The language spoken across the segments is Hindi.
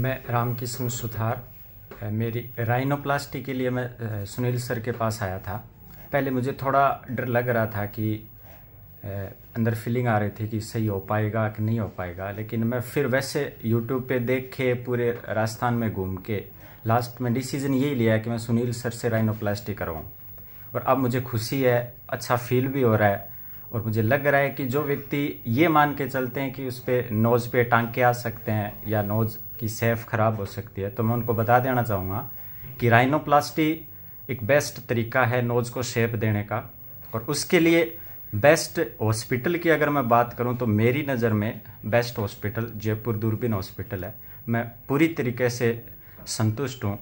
मैं रामकिशन सुथार मेरी राइनोप्लास्टी के लिए मैं सुनील सर के पास आया था पहले मुझे थोड़ा डर लग रहा था कि अंदर फीलिंग आ रही थी कि सही हो पाएगा कि नहीं हो पाएगा लेकिन मैं फिर वैसे यूट्यूब पे देख के पूरे राजस्थान में घूम के लास्ट में डिसीजन यही लिया कि मैं सुनील सर से राइनोप्लास्टी करवाऊँ और अब मुझे खुशी है अच्छा फील भी हो रहा है और मुझे लग रहा है कि जो व्यक्ति ये मान के चलते हैं कि उस पर नोज पे टांके आ सकते हैं या नोज की सेफ ख़राब हो सकती है तो मैं उनको बता देना चाहूँगा कि राइनोप्लास्टी एक बेस्ट तरीका है नोज़ को शेप देने का और उसके लिए बेस्ट हॉस्पिटल की अगर मैं बात करूँ तो मेरी नज़र में बेस्ट हॉस्पिटल जयपुर दूरबीन हॉस्पिटल है मैं पूरी तरीके से संतुष्ट हूँ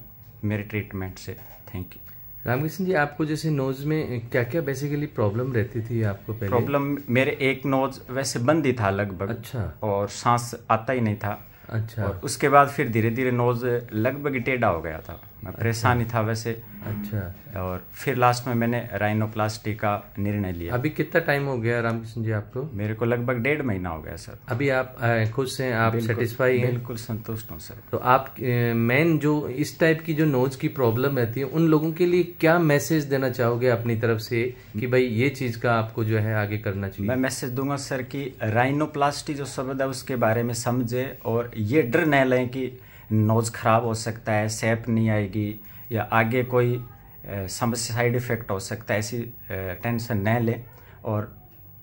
मेरे ट्रीटमेंट से थैंक यू रामकृष्ण जी आपको जैसे नोज में क्या क्या बेसिकली प्रॉब्लम रहती थी आपको पहले प्रॉब्लम मेरे एक नोज वैसे बंद ही था लगभग अच्छा और सांस आता ही नहीं था अच्छा और उसके बाद फिर धीरे धीरे नोज़ लगभग टेढ़ा हो गया था परेशानी था वैसे अच्छा और फिर लास्ट में मैंने राइनोप्लास्टी का निर्णय लिया अभी कितना टाइम हो गया रामकृष्ण जी आपको मेरे को लगभग डेढ़ महीना हो गया सर अभी आप खुश हैं आप सेटिस्फाई हैं बिल्कुल संतुष्ट हूँ सर तो आप मेन जो इस टाइप की जो नोज की प्रॉब्लम रहती है उन लोगों के लिए क्या मैसेज देना चाहोगे अपनी तरफ से कि भाई ये चीज का आपको जो है आगे करना चाहिए मैं मैसेज दूंगा सर की राइनोप्लास्टी जो शब्द है उसके बारे में समझे और ये डर न लें कि नोज़ ख़राब हो सकता है सेप नहीं आएगी या आगे कोई समस्या साइड इफ़ेक्ट हो सकता है ऐसी टेंशन न लें और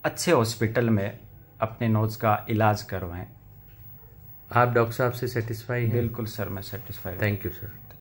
अच्छे हॉस्पिटल में अपने नोज़ का इलाज करवाएं आप डॉक्टर साहब से सेटिस्फाई हैं बिल्कुल सर मैं सेटिस्फाई थैंक यू सर